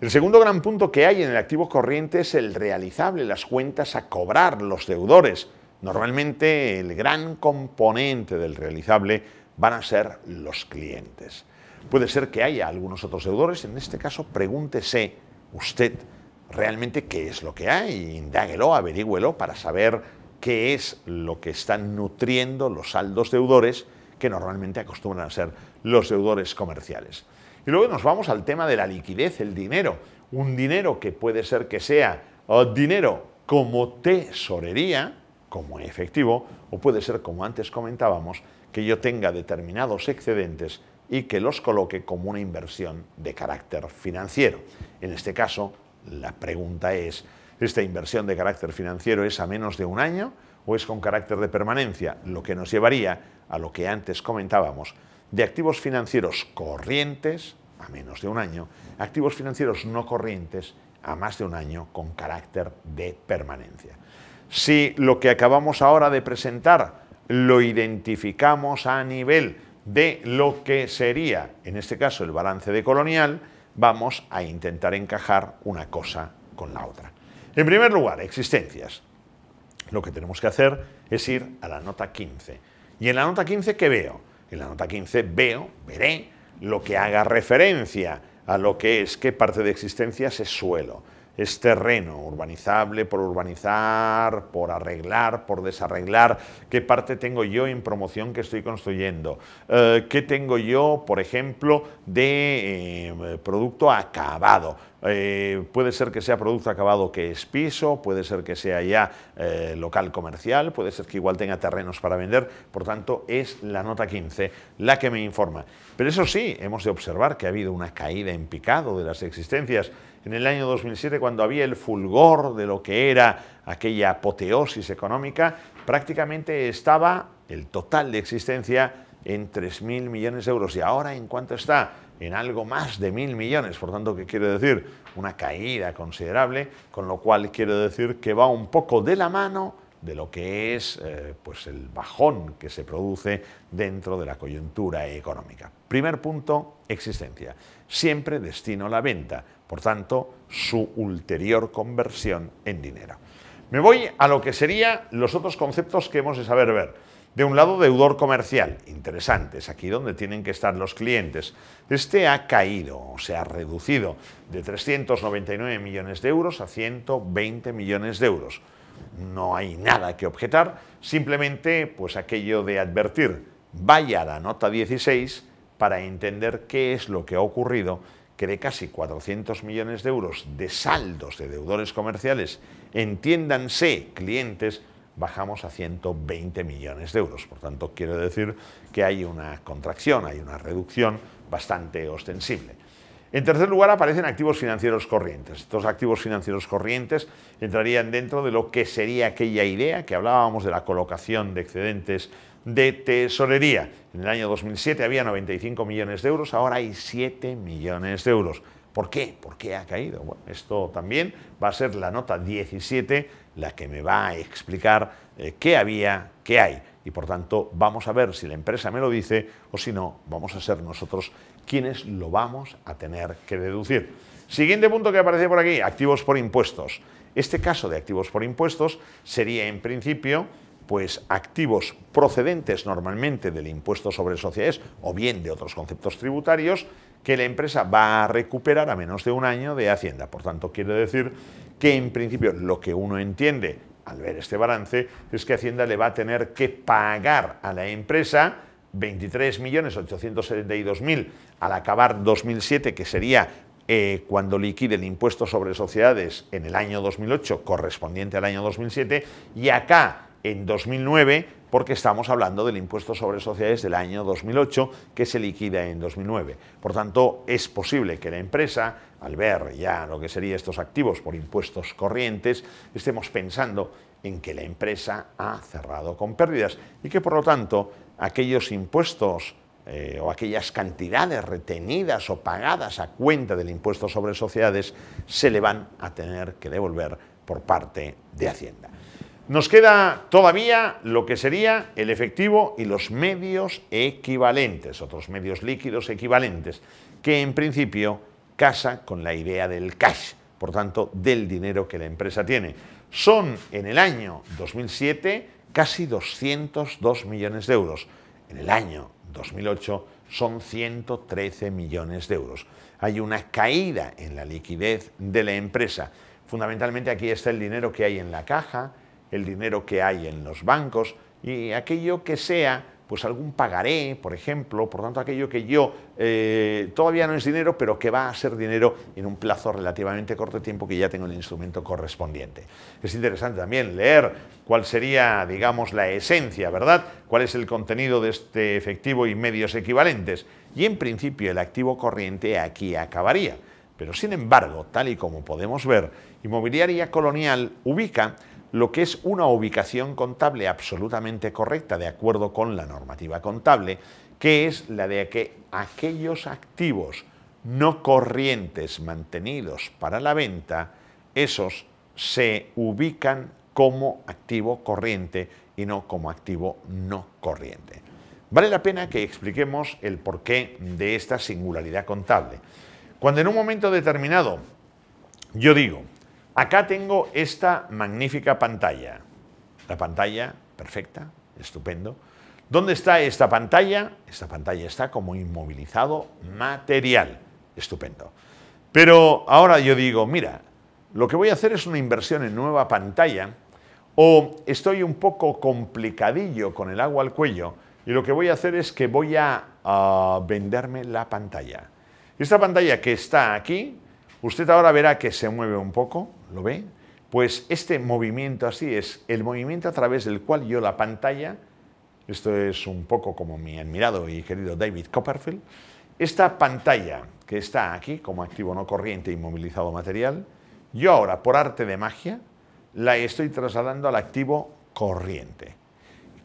El segundo gran punto que hay en el activo corriente es el realizable, las cuentas a cobrar los deudores. Normalmente el gran componente del realizable van a ser los clientes. Puede ser que haya algunos otros deudores, en este caso pregúntese usted realmente qué es lo que hay, indáguelo, averígüelo para saber qué es lo que están nutriendo los saldos deudores que normalmente acostumbran a ser los deudores comerciales. Y luego nos vamos al tema de la liquidez, el dinero. Un dinero que puede ser que sea eh, dinero como tesorería, como efectivo, o puede ser, como antes comentábamos, que yo tenga determinados excedentes y que los coloque como una inversión de carácter financiero. En este caso, la pregunta es, ¿esta inversión de carácter financiero es a menos de un año o es con carácter de permanencia? Lo que nos llevaría a lo que antes comentábamos de activos financieros corrientes a menos de un año, activos financieros no corrientes a más de un año con carácter de permanencia. Si lo que acabamos ahora de presentar lo identificamos a nivel de lo que sería, en este caso, el balance de colonial, vamos a intentar encajar una cosa con la otra. En primer lugar, existencias. Lo que tenemos que hacer es ir a la nota 15. Y en la nota 15, ¿qué veo? En la nota 15 veo, veré, lo que haga referencia a lo que es, qué parte de existencia es suelo, es terreno, urbanizable por urbanizar, por arreglar, por desarreglar, qué parte tengo yo en promoción que estoy construyendo, eh, qué tengo yo, por ejemplo, de eh, producto acabado, eh, puede ser que sea producto acabado que es piso, puede ser que sea ya eh, local comercial, puede ser que igual tenga terrenos para vender, por tanto es la nota 15 la que me informa. Pero eso sí, hemos de observar que ha habido una caída en picado de las existencias. En el año 2007, cuando había el fulgor de lo que era aquella apoteosis económica, prácticamente estaba el total de existencia en 3.000 millones de euros. ¿Y ahora en cuánto está? en algo más de mil millones, por tanto, que quiere decir una caída considerable, con lo cual quiero decir que va un poco de la mano de lo que es eh, pues el bajón que se produce dentro de la coyuntura económica. Primer punto, existencia. Siempre destino la venta, por tanto, su ulterior conversión en dinero. Me voy a lo que serían los otros conceptos que hemos de saber ver. De un lado, deudor comercial. Interesante, es aquí donde tienen que estar los clientes. Este ha caído, o se ha reducido de 399 millones de euros a 120 millones de euros. No hay nada que objetar, simplemente pues aquello de advertir, vaya a la nota 16 para entender qué es lo que ha ocurrido que de casi 400 millones de euros de saldos de deudores comerciales, entiéndanse clientes, bajamos a 120 millones de euros. Por tanto, quiero decir que hay una contracción, hay una reducción bastante ostensible. En tercer lugar, aparecen activos financieros corrientes. Estos activos financieros corrientes entrarían dentro de lo que sería aquella idea que hablábamos de la colocación de excedentes de tesorería. En el año 2007 había 95 millones de euros, ahora hay 7 millones de euros. ¿Por qué? ¿Por qué ha caído? Bueno, esto también va a ser la nota 17 la que me va a explicar eh, qué había, qué hay. Y por tanto, vamos a ver si la empresa me lo dice o si no, vamos a ser nosotros quienes lo vamos a tener que deducir. Siguiente punto que aparece por aquí, activos por impuestos. Este caso de activos por impuestos sería en principio pues activos procedentes normalmente del impuesto sobre sociedades o bien de otros conceptos tributarios que la empresa va a recuperar a menos de un año de Hacienda. Por tanto, quiere decir que en principio lo que uno entiende al ver este balance es que Hacienda le va a tener que pagar a la empresa 23.872.000 al acabar 2007, que sería eh, cuando liquide el impuesto sobre sociedades en el año 2008, correspondiente al año 2007, y acá en 2009 porque estamos hablando del impuesto sobre sociedades del año 2008 que se liquida en 2009. Por tanto, es posible que la empresa, al ver ya lo que serían estos activos por impuestos corrientes, estemos pensando en que la empresa ha cerrado con pérdidas y que por lo tanto aquellos impuestos eh, o aquellas cantidades retenidas o pagadas a cuenta del impuesto sobre sociedades se le van a tener que devolver por parte de Hacienda. Nos queda todavía lo que sería el efectivo y los medios equivalentes, otros medios líquidos equivalentes, que en principio casa con la idea del cash, por tanto, del dinero que la empresa tiene. Son en el año 2007 casi 202 millones de euros. En el año 2008 son 113 millones de euros. Hay una caída en la liquidez de la empresa. Fundamentalmente aquí está el dinero que hay en la caja, el dinero que hay en los bancos y aquello que sea, pues algún pagaré, por ejemplo, por tanto aquello que yo eh, todavía no es dinero, pero que va a ser dinero en un plazo relativamente corto de tiempo que ya tengo el instrumento correspondiente. Es interesante también leer cuál sería, digamos, la esencia, ¿verdad? ¿Cuál es el contenido de este efectivo y medios equivalentes? Y en principio el activo corriente aquí acabaría. Pero sin embargo, tal y como podemos ver, Inmobiliaria Colonial ubica lo que es una ubicación contable absolutamente correcta de acuerdo con la normativa contable, que es la de que aquellos activos no corrientes mantenidos para la venta, esos se ubican como activo corriente y no como activo no corriente. Vale la pena que expliquemos el porqué de esta singularidad contable. Cuando en un momento determinado yo digo, Acá tengo esta magnífica pantalla. La pantalla perfecta, estupendo. ¿Dónde está esta pantalla? Esta pantalla está como inmovilizado material. Estupendo. Pero ahora yo digo, mira, lo que voy a hacer es una inversión en nueva pantalla o estoy un poco complicadillo con el agua al cuello y lo que voy a hacer es que voy a venderme la pantalla. Esta pantalla que está aquí, usted ahora verá que se mueve un poco, ¿Lo ve? Pues este movimiento así es el movimiento a través del cual yo la pantalla, esto es un poco como mi admirado y querido David Copperfield, esta pantalla que está aquí como activo no corriente inmovilizado material, yo ahora por arte de magia la estoy trasladando al activo corriente.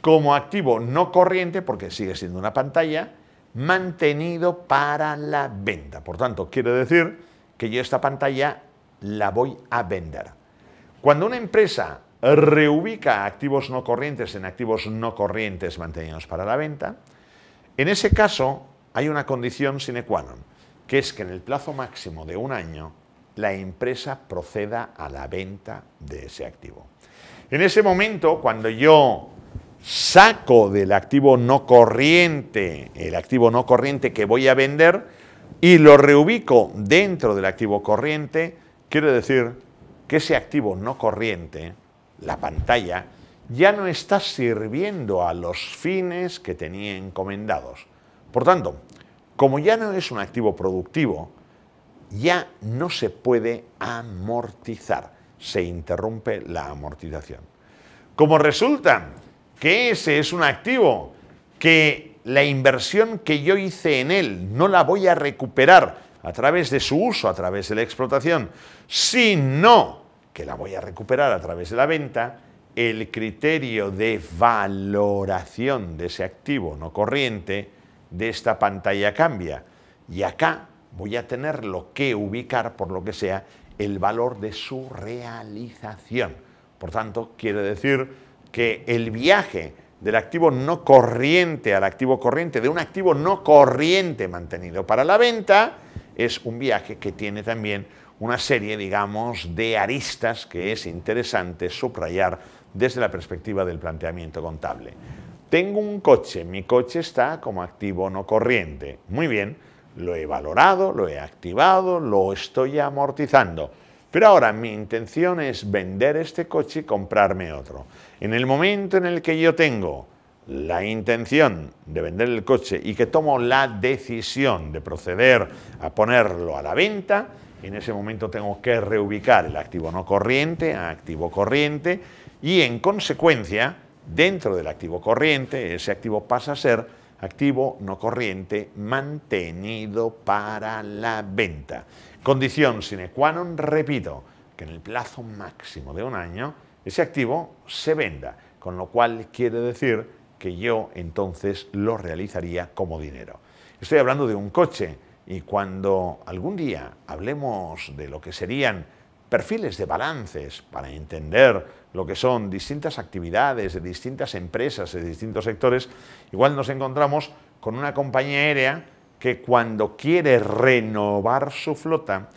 Como activo no corriente, porque sigue siendo una pantalla, mantenido para la venta. Por tanto, quiere decir que yo esta pantalla la voy a vender. Cuando una empresa reubica activos no corrientes en activos no corrientes mantenidos para la venta, en ese caso hay una condición sine qua non, que es que en el plazo máximo de un año la empresa proceda a la venta de ese activo. En ese momento, cuando yo saco del activo no corriente, el activo no corriente que voy a vender, y lo reubico dentro del activo corriente, Quiere decir que ese activo no corriente, la pantalla, ya no está sirviendo a los fines que tenía encomendados. Por tanto, como ya no es un activo productivo, ya no se puede amortizar, se interrumpe la amortización. Como resulta que ese es un activo que la inversión que yo hice en él no la voy a recuperar, a través de su uso, a través de la explotación, sino que la voy a recuperar a través de la venta, el criterio de valoración de ese activo no corriente de esta pantalla cambia. Y acá voy a tener lo que ubicar, por lo que sea, el valor de su realización. Por tanto, quiere decir que el viaje del activo no corriente al activo corriente, de un activo no corriente mantenido para la venta, es un viaje que tiene también una serie, digamos, de aristas que es interesante subrayar desde la perspectiva del planteamiento contable. Tengo un coche, mi coche está como activo no corriente. Muy bien, lo he valorado, lo he activado, lo estoy amortizando. Pero ahora mi intención es vender este coche y comprarme otro. En el momento en el que yo tengo la intención de vender el coche y que tomo la decisión de proceder a ponerlo a la venta, en ese momento tengo que reubicar el activo no corriente a activo corriente y en consecuencia, dentro del activo corriente, ese activo pasa a ser activo no corriente mantenido para la venta. Condición sine qua non, repito, que en el plazo máximo de un año ese activo se venda, con lo cual quiere decir que yo entonces lo realizaría como dinero. Estoy hablando de un coche y cuando algún día hablemos de lo que serían perfiles de balances para entender lo que son distintas actividades de distintas empresas, de distintos sectores, igual nos encontramos con una compañía aérea que cuando quiere renovar su flota,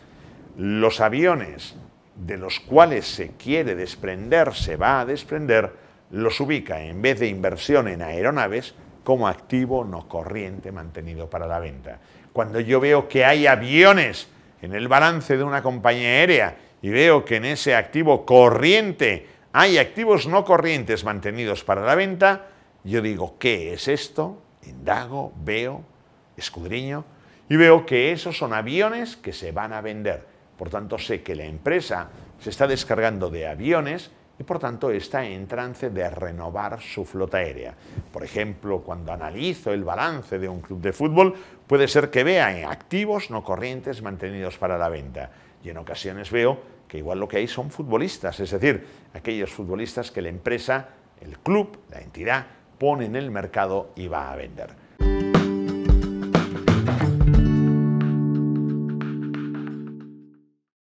los aviones de los cuales se quiere desprender, se va a desprender, los ubica en vez de inversión en aeronaves como activo no corriente mantenido para la venta. Cuando yo veo que hay aviones en el balance de una compañía aérea y veo que en ese activo corriente hay activos no corrientes mantenidos para la venta, yo digo, ¿qué es esto? Indago, veo, escudriño y veo que esos son aviones que se van a vender. Por tanto, sé que la empresa se está descargando de aviones y por tanto está en trance de renovar su flota aérea. Por ejemplo, cuando analizo el balance de un club de fútbol, puede ser que vea en activos no corrientes mantenidos para la venta y en ocasiones veo que igual lo que hay son futbolistas, es decir, aquellos futbolistas que la empresa, el club, la entidad pone en el mercado y va a vender.